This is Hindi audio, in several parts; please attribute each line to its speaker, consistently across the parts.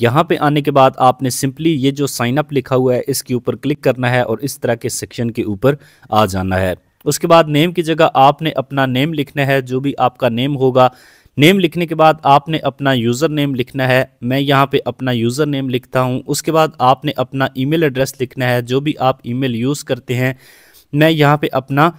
Speaker 1: यहाँ पे आने के बाद आपने सिंपली ये जो साइन अप लिखा हुआ है इसके ऊपर क्लिक करना है और इस तरह के सेक्शन के ऊपर आ जाना है उसके बाद नेम की जगह आपने अपना नेम लिखना है जो भी आपका नेम होगा नेम लिखने के बाद आपने अपना यूज़र नेम लिखना है मैं यहाँ पे अपना यूज़र नेम लिखता हूँ उसके बाद आपने अपना ईमेल एड्रेस लिखना है जो भी आप ईमेल यूज़ करते हैं मैं यहाँ पे अपना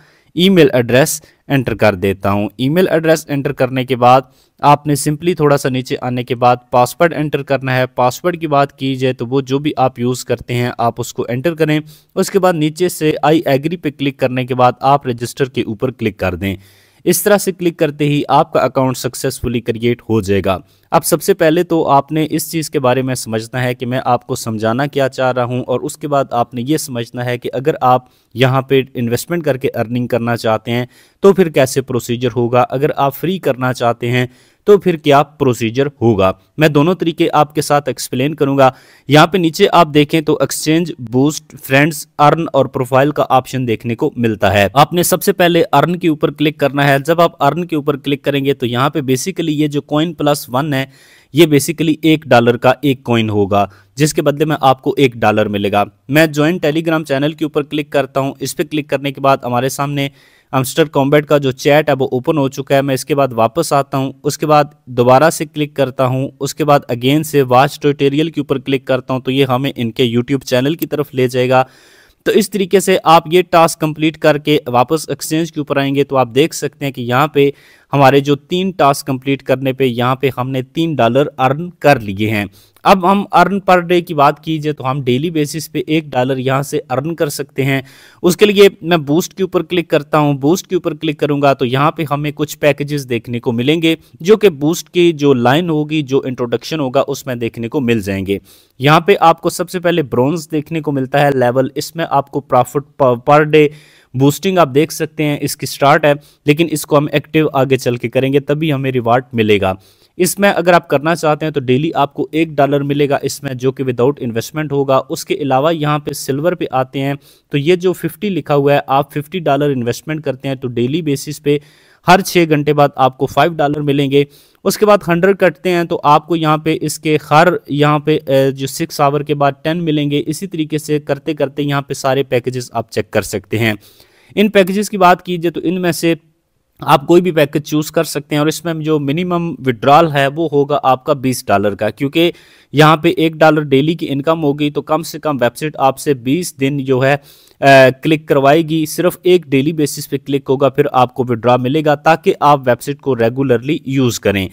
Speaker 1: ईमेल एड्रेस एंटर कर देता हूँ ईमेल एड्रेस एंटर करने के बाद आपने सिंपली थोड़ा सा नीचे आने के बाद पासवर्ड एंटर करना है पासवर्ड की बात की जाए तो वो जो भी आप यूज़ करते हैं आप उसको एंटर करें उसके बाद नीचे से आई एग्री पे क्लिक करने के बाद आप रजिस्टर के ऊपर क्लिक कर दें इस तरह से क्लिक करते ही आपका अकाउंट सक्सेसफुली क्रिएट हो जाएगा अब सबसे पहले तो आपने इस चीज़ के बारे में समझना है कि मैं आपको समझाना क्या चाह रहा हूँ और उसके बाद आपने ये समझना है कि अगर आप यहाँ पे इन्वेस्टमेंट करके अर्निंग करना चाहते हैं तो फिर कैसे प्रोसीजर होगा अगर आप फ्री करना चाहते हैं तो फिर क्या प्रोसीजर होगा मैं दोनों तरीके आपके साथ एक्सप्लेन करूंगा यहाँ पे नीचे आप देखें तो एक्सचेंज बूस्ट फ्रेंड्स अर्न और प्रोफाइल का ऑप्शन देखने को मिलता है आपने सबसे पहले अर्न के ऊपर क्लिक करना है जब आप अर्न के ऊपर क्लिक करेंगे तो यहाँ पे बेसिकली ये जो कॉइन प्लस वन है ये बेसिकली एक डॉलर का एक कॉइन होगा जिसके बदले में आपको एक डॉलर मिलेगा मैं ज्वाइन टेलीग्राम चैनल के ऊपर क्लिक करता हूँ इस पर क्लिक करने के बाद हमारे सामने एमस्टर कॉम्बेट का जो चैट है वो ओपन हो चुका है मैं इसके बाद वापस आता हूँ उसके बाद दोबारा से क्लिक करता हूँ उसके बाद अगेन से वाच ट्यूटोरियल के ऊपर क्लिक करता हूँ तो ये हमें इनके यूट्यूब चैनल की तरफ ले जाएगा तो इस तरीके से आप ये टास्क कंप्लीट करके वापस एक्सचेंज के ऊपर आएंगे तो आप देख सकते हैं कि यहाँ पे हमारे जो तीन टास्क कंप्लीट करने पे यहाँ पे हमने तीन डॉलर अर्न कर लिए हैं अब हम अर्न पर डे की बात कीजिए तो हम डेली बेसिस पे एक डॉलर यहाँ से अर्न कर सकते हैं उसके लिए मैं बूस्ट के ऊपर क्लिक करता हूँ बूस्ट के ऊपर क्लिक करूँगा तो यहाँ पे हमें कुछ पैकेजेस देखने को मिलेंगे जो कि बूस्ट की जो लाइन होगी जो इंट्रोडक्शन होगा उसमें देखने को मिल जाएंगे यहाँ पर आपको सबसे पहले ब्रॉन्ज देखने को मिलता है लेवल इसमें आपको प्रॉफिट पर डे बूस्टिंग आप देख सकते हैं इसकी स्टार्ट है लेकिन इसको हम एक्टिव आगे चल के करेंगे तभी हमें रिवार्ड मिलेगा इसमें अगर आप करना चाहते हैं तो डेली आपको एक डॉलर मिलेगा इसमें जो कि विदाउट इन्वेस्टमेंट होगा उसके अलावा यहाँ पे सिल्वर पे आते हैं तो ये जो 50 लिखा हुआ है आप 50 डॉलर इन्वेस्टमेंट करते हैं तो डेली बेसिस पे हर छः घंटे बाद आपको फाइव डॉलर मिलेंगे उसके बाद हंड्रेड कटते हैं तो आपको यहाँ पे इसके हर यहाँ पे जो सिक्स आवर के बाद टेन मिलेंगे इसी तरीके से करते करते यहाँ पे सारे पैकेजेस आप चेक कर सकते हैं इन पैकेजेस की बात कीजिए तो इनमें से आप कोई भी पैकेज चूज़ कर सकते हैं और इसमें जो मिनिमम विड्रॉल है वो होगा आपका 20 डॉलर का क्योंकि यहाँ पे एक डॉलर डेली की इनकम होगी तो कम से कम वेबसाइट आपसे 20 दिन जो है आ, क्लिक करवाएगी सिर्फ एक डेली बेसिस पे क्लिक होगा फिर आपको विड्रॉ मिलेगा ताकि आप वेबसाइट को रेगुलरली यूज़ करें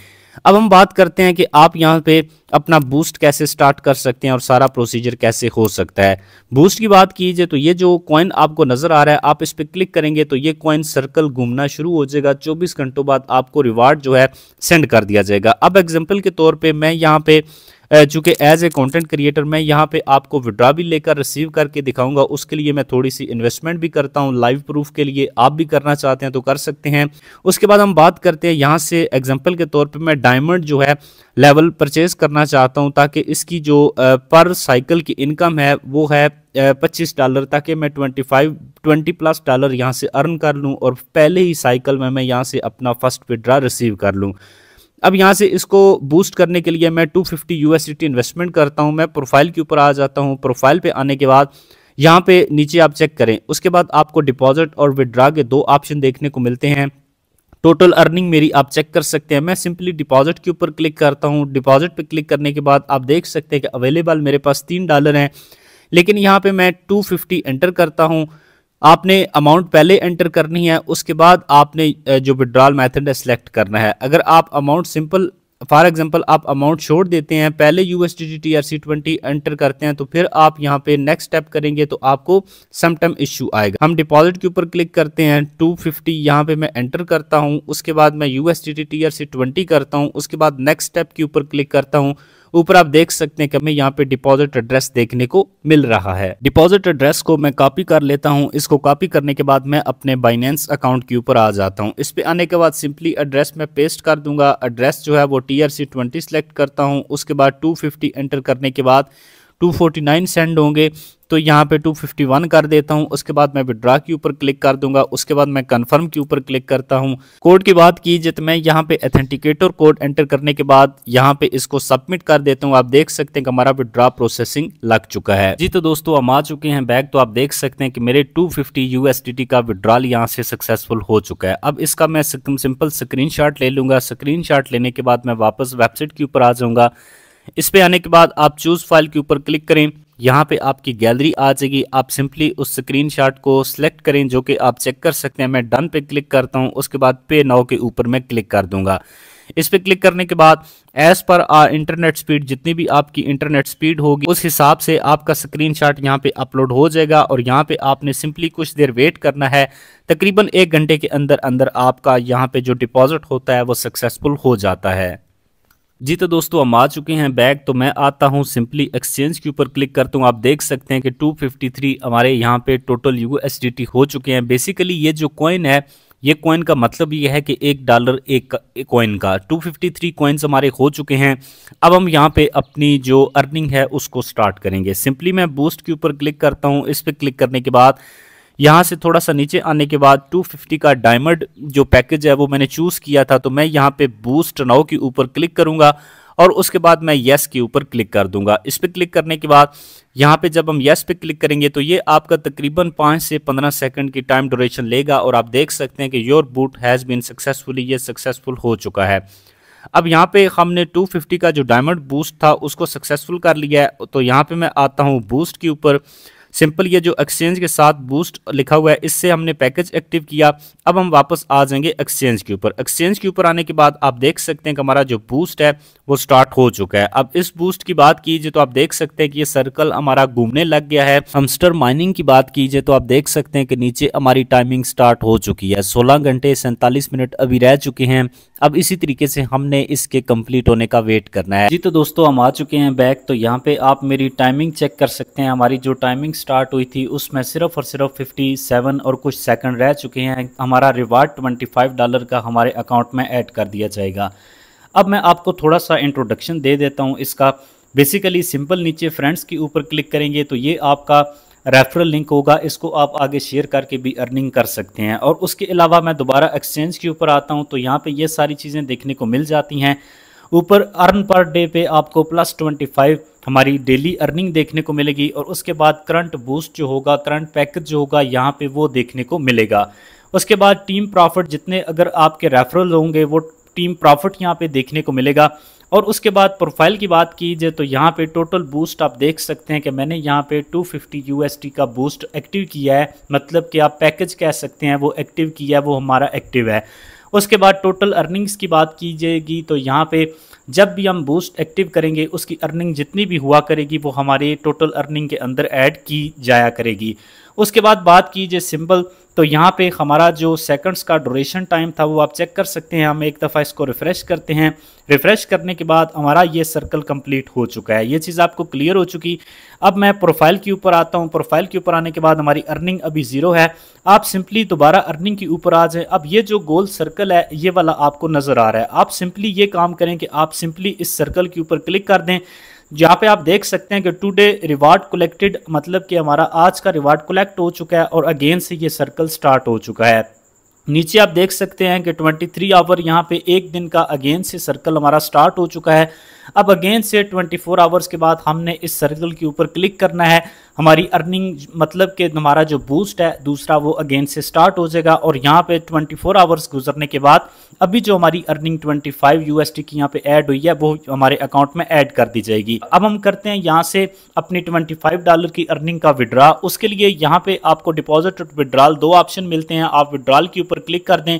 Speaker 1: अब हम बात करते हैं कि आप यहाँ पे अपना बूस्ट कैसे स्टार्ट कर सकते हैं और सारा प्रोसीजर कैसे हो सकता है बूस्ट की बात कीजिए तो ये जो कॉइन आपको नज़र आ रहा है आप इस पर क्लिक करेंगे तो ये कॉइन सर्कल घूमना शुरू हो जाएगा 24 घंटों बाद आपको रिवार्ड जो है सेंड कर दिया जाएगा अब एग्जाम्पल के तौर पर मैं यहाँ पे चूंकि एज ए कॉन्टेंट क्रिएटर मैं यहाँ पर आपको विड्रा भी लेकर रिसीव करके दिखाऊंगा उसके लिए मैं थोड़ी सी इन्वेस्टमेंट भी करता हूँ लाइव प्रूफ के लिए आप भी करना चाहते हैं तो कर सकते हैं उसके बाद हम बात करते हैं यहाँ से एग्जाम्पल के तौर पर मैं डायमंड जो है लेवल परचेज करना चाहता हूँ ताकि इसकी जो पर साइकिल की इनकम है वो है पच्चीस डॉलर ताकि मैं twenty five twenty plus dollar यहाँ से अर्न कर लूँ और पहले ही साइकिल में मैं यहाँ से अपना फर्स्ट विड्रा रिसीव कर लूँ अब यहाँ से इसको बूस्ट करने के लिए मैं 250 फिफ्टी यूएसडीटी इन्वेस्टमेंट करता हूँ मैं प्रोफाइल के ऊपर आ जाता हूँ प्रोफाइल पे आने के बाद यहाँ पे नीचे आप चेक करें उसके बाद आपको डिपॉजिट और विदड्रा के दो ऑप्शन देखने को मिलते हैं टोटल अर्निंग मेरी आप चेक कर सकते हैं मैं सिंपली डिपॉजिट के ऊपर क्लिक करता हूँ डिपॉजिट पे क्लिक करने के बाद आप देख सकते हैं कि अवेलेबल मेरे पास तीन डॉलर हैं लेकिन यहाँ पे मैं 250 एंटर करता हूँ आपने अमाउंट पहले एंटर करनी है उसके बाद आपने जो विड्रॉल मैथड है सिलेक्ट करना है अगर आप अमाउंट सिंपल फॉर एग्जांपल आप अमाउंट छोड़ देते हैं पहले U S T T R C twenty enter करते हैं तो फिर आप यहाँ पे नेक्स्ट स्टेप करेंगे तो आपको समटम इश्यू आएगा हम डिपॉजिट के ऊपर क्लिक करते हैं टू फिफ्टी यहाँ पे मैं एंटर करता हूँ उसके बाद मैं U S T T R C twenty करता हूँ उसके बाद नेक्स्ट स्टेप के ऊपर क्लिक करता हूँ ऊपर आप देख सकते हैं कि हमें यहाँ पे डिपॉजिट एड्रेस देखने को मिल रहा है डिपॉजिट एड्रेस को मैं कॉपी कर लेता हूँ इसको कॉपी करने के बाद मैं अपने बाइनेंस अकाउंट के ऊपर आ जाता हूँ इस पे आने के बाद सिंपली एड्रेस में पेस्ट कर दूंगा एड्रेस जो है वो टी आर सिलेक्ट करता हूँ उसके बाद टू एंटर करने के बाद 249 सेंड होंगे तो यहाँ पे 251 कर देता हूँ उसके बाद मैं विड्रा के ऊपर क्लिक कर दूंगा उसके बाद मैं कन्फर्म के ऊपर क्लिक करता हूँ कोड की बात की जाए तो मैं यहाँ पे एथेंटिकेटर कोड एंटर करने के बाद यहाँ पे इसको सबमिट कर देता हूँ आप देख सकते हैं कि हमारा विड्रा प्रोसेसिंग लग चुका है जी तो दोस्तों हम आ चुके हैं बैग तो आप देख सकते हैं कि मेरे टू फिफ्टी का विड्रॉल यहाँ से सक्सेसफुल हो चुका है अब इसका मैं सिंपल स्क्रीन ले लूंगा स्क्रीन लेने के बाद मैं वापस वेबसाइट के ऊपर आ जाऊंगा इस पे आने के बाद आप चूज फाइल के ऊपर क्लिक करें यहाँ पे आपकी गैलरी आ जाएगी आप सिंपली उस स्क्रीनशॉट को सिलेक्ट करें जो कि आप चेक कर सकते हैं मैं डन पे क्लिक करता हूँ उसके बाद पे नाव के ऊपर मैं क्लिक कर दूंगा इस पे क्लिक करने के बाद as per are internet speed जितनी भी आपकी इंटरनेट स्पीड होगी उस हिसाब से आपका स्क्रीनशॉट यहाँ पे अपलोड हो जाएगा और यहाँ पे आपने सिंपली कुछ देर वेट करना है तकरीबन एक घंटे के अंदर अंदर आपका यहाँ पे जो डिपॉजिट होता है वो सक्सेसफुल हो जाता है जी तो दोस्तों हम आ चुके हैं बैग तो मैं आता हूँ सिंपली एक्सचेंज के ऊपर क्लिक करता हूँ आप देख सकते हैं कि 253 हमारे यहाँ पे टोटल यू हो चुके हैं बेसिकली ये जो कॉइन है ये कॉइन का मतलब ये है कि एक डॉलर एक कॉइन का 253 कॉइन्स हमारे हो चुके हैं अब हम यहाँ पे अपनी जो अर्निंग है उसको स्टार्ट करेंगे सिंपली मैं बूस्ट के ऊपर क्लिक करता हूँ इस पर क्लिक करने के बाद यहाँ से थोड़ा सा नीचे आने के बाद 250 का डायमंड जो पैकेज है वो मैंने चूज़ किया था तो मैं यहाँ पे बूस्ट नाउ के ऊपर क्लिक करूँगा और उसके बाद मैं येस के ऊपर क्लिक कर दूंगा इस पर क्लिक करने के बाद यहाँ पे जब हम येस पे क्लिक करेंगे तो ये आपका तकरीबन पाँच से पंद्रह सेकंड की टाइम ड्यूरेशन लेगा और आप देख सकते हैं कि your boot has been successfully ये सक्सेसफुल हो चुका है अब यहाँ पे हमने 250 का जो डायमंड बूस्ट था उसको सक्सेसफुल कर लिया है तो यहाँ पे मैं आता हूँ बूस्ट के ऊपर सिंपल ये जो एक्सचेंज के साथ बूस्ट लिखा हुआ है इससे हमने पैकेज एक्टिव किया अब हम वापस आ जाएंगे एक्सचेंज के ऊपर एक्सचेंज के ऊपर आने के बाद आप देख सकते हैं कि हमारा जो बूस्ट है वो स्टार्ट हो चुका है अब इस बूस्ट की बात कीजिए तो आप देख सकते हैं कि ये सर्कल हमारा घूमने लग गया है हमस्टर माइनिंग की बात कीजिए तो आप देख सकते हैं कि नीचे हमारी टाइमिंग स्टार्ट हो चुकी है सोलह घंटे सैंतालीस मिनट अभी रह चुके हैं अब इसी तरीके से हमने इसके कंप्लीट होने का वेट करना है जी तो दोस्तों हम आ चुके हैं बैक तो यहाँ पे आप मेरी टाइमिंग चेक कर सकते हैं हमारी जो टाइमिंग स्टार्ट हुई थी उसमें सिर्फ और सिर्फ 57 और कुछ सेकंड रह चुके हैं हमारा रिवार्ड 25 डॉलर का हमारे अकाउंट में ऐड कर दिया जाएगा अब मैं आपको थोड़ा सा इंट्रोडक्शन दे देता हूँ इसका बेसिकली सिंपल नीचे फ्रेंड्स के ऊपर क्लिक करेंगे तो ये आपका रेफरल लिंक होगा इसको आप आगे शेयर करके भी अर्निंग कर सकते हैं और उसके अलावा मैं दोबारा एक्सचेंज के ऊपर आता हूँ तो यहाँ पर ये सारी चीज़ें देखने को मिल जाती हैं ऊपर अर्न पर डे पे आपको प्लस ट्वेंटी फाइव हमारी डेली अर्निंग देखने को मिलेगी और उसके बाद करंट बूस्ट जो होगा करंट पैकेज जो होगा यहाँ पे वो देखने को मिलेगा उसके बाद टीम प्रॉफिट जितने अगर आपके रेफरल होंगे वो टीम प्रॉफिट यहाँ पे देखने को मिलेगा और उसके बाद प्रोफाइल की बात की जाए तो यहाँ पे टोटल बूस्ट आप देख सकते हैं कि मैंने यहाँ पे 250 फिफ्टी का बूस्ट एक्टिव किया है मतलब कि आप पैकेज कह सकते हैं वो एक्टिव किया है वो हमारा एक्टिव है उसके बाद टोटल अर्निंग्स की बात की जाएगी तो यहाँ पे जब भी हम बूस्ट एक्टिव करेंगे उसकी अर्निंग जितनी भी हुआ करेगी वो हमारे टोटल अर्निंग के अंदर ऐड की जाया करेगी उसके बाद बात कीजिए सिंबल तो यहाँ पे हमारा जो सेकंड्स का ड्यूरेशन टाइम था वो आप चेक कर सकते हैं हम एक दफ़ा इसको रिफ़्रेश करते हैं रिफ़्रेश करने के बाद हमारा ये सर्कल कंप्लीट हो चुका है ये चीज़ आपको क्लियर हो चुकी अब मैं प्रोफाइल के ऊपर आता हूँ प्रोफाइल के ऊपर आने के बाद हमारी अर्निंग अभी ज़ीरो है आप सिंपली दोबारा अर्निंग के ऊपर आ जाए अब ये जो गोल सर्कल है ये वाला आपको नज़र आ रहा है आप सिंपली ये काम करें कि आप सिंपली इस सर्कल के ऊपर क्लिक कर दें जहाँ पे आप देख सकते हैं कि टुडे रिवार्ड कलेक्टेड मतलब कि हमारा आज का रिवार्ड कलेक्ट हो चुका है और अगेन से ये सर्कल स्टार्ट हो चुका है नीचे आप देख सकते हैं कि 23 आवर यहाँ पे एक दिन का अगेन से सर्कल हमारा स्टार्ट हो चुका है अब अगेन से 24 आवर्स के बाद हमने इस सर्कल के ऊपर क्लिक करना है हमारी अर्निंग मतलब कि हमारा जो बूस्ट है दूसरा वो अगेन से स्टार्ट हो जाएगा और यहाँ पे 24 आवर्स गुजरने के बाद अभी जो हमारी अर्निंग 25 टी की यहाँ पे ऐड हुई है वो हमारे अकाउंट में ऐड कर दी जाएगी अब हम करते हैं यहाँ से अपनी 25 डॉलर की अर्निंग का विड्रा उसके लिए यहाँ पे आपको डिपॉजिट विड्रॉल दो ऑप्शन मिलते हैं आप विड्रॉल के ऊपर क्लिक कर दें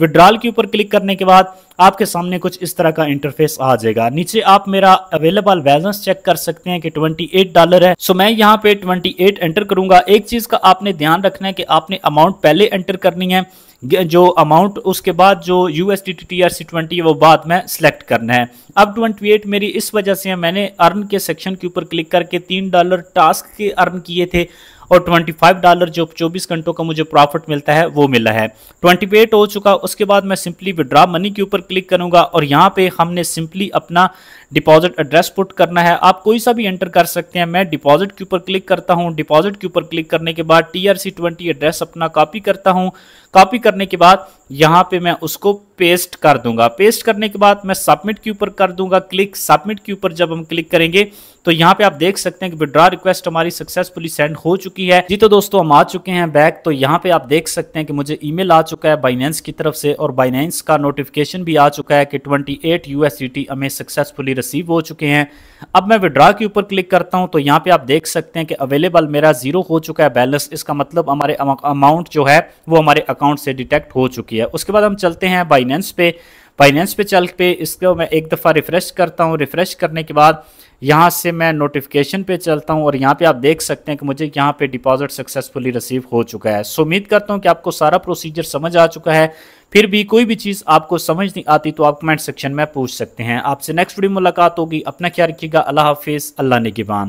Speaker 1: विड्रॉल के ऊपर क्लिक करने के बाद आपके सामने कुछ इस तरह का इंटरफेस आ जाएगा नीचे आप मेरा अवेलेबल बैलेंस चेक कर सकते हैं कि 28 डॉलर है सो मैं यहाँ पे 28 एंटर करूंगा एक चीज का आपने ध्यान रखना है कि आपने अमाउंट पहले एंटर करनी है जो अमाउंट उसके बाद जो U S T T T R C twenty वो बाद में सिलेक्ट करना है अब ट्वेंटी एट मेरी इस वजह से है मैंने अर्न के सेक्शन के ऊपर क्लिक करके तीन डॉलर टास्क के अर्न किए थे और 25 डॉलर जो 24 घंटों का मुझे प्रॉफिट मिलता है वो मिला है 28 हो चुका उसके बाद मैं सिंपली विड्रॉ मनी के ऊपर क्लिक करूंगा और यहाँ पे हमने सिंपली अपना डिपॉजिट एड्रेस पुट करना है आप कोई सा भी एंटर कर सकते हैं मैं डिपॉजिट के ऊपर क्लिक करता हूं डिपॉजिट के ऊपर क्लिक करने के बाद T R C twenty address अपना कॉपी करता हूं कॉपी करने के बाद यहां पे मैं उसको पेस्ट कर दूंगा पेस्ट करने के बाद मैं सबमिट के ऊपर कर दूंगा क्लिक सबमिट के ऊपर जब हम क्लिक करेंगे तो यहाँ पे आप देख सकते हैं कि विड्रॉ रिक्वेस्ट हमारी सक्सेसफुली सेंड हो चुकी है जी तो दोस्तों हम आ चुके हैं बैक तो यहाँ पे आप देख सकते हैं कि मुझे ईमेल आ चुका है बाइनेंस की तरफ से और बाइनेंस का नोटिफिकेशन भी आ चुका है कि ट्वेंटी एट यूएसडी हमें सक्सेसफुली रिसीव हो चुके हैं अब मैं विड्रा के ऊपर क्लिक करता हूं तो यहां पे आप देख सकते हैं कि अवेलेबल मेरा जीरो हो चुका है बैलेंस इसका मतलब हमारे अमाउंट जो है वो हमारे अकाउंट से डिटेक्ट हो चुकी है उसके बाद हम चलते हैं बाइनेंस पे फाइनेंस पे चल पे इसको मैं एक दफ़ा रिफ़्रेश करता हूँ रिफ़्रेश करने के बाद यहाँ से मैं नोटिफिकेशन पे चलता हूँ और यहाँ पे आप देख सकते हैं कि मुझे यहाँ पे डिपॉजिट सक्सेसफुली रिसीव हो चुका है सो उम्मीद करता हूँ कि आपको सारा प्रोसीजर समझ आ चुका है फिर भी कोई भी चीज़ आपको समझ नहीं आती तो आप कमेंट सेक्शन में पूछ सकते हैं आपसे नेक्स्ट वीडियो मुलाकात होगी अपना ख्याल रखिएगा अल्लाह हाफिज़ अल्लाह ने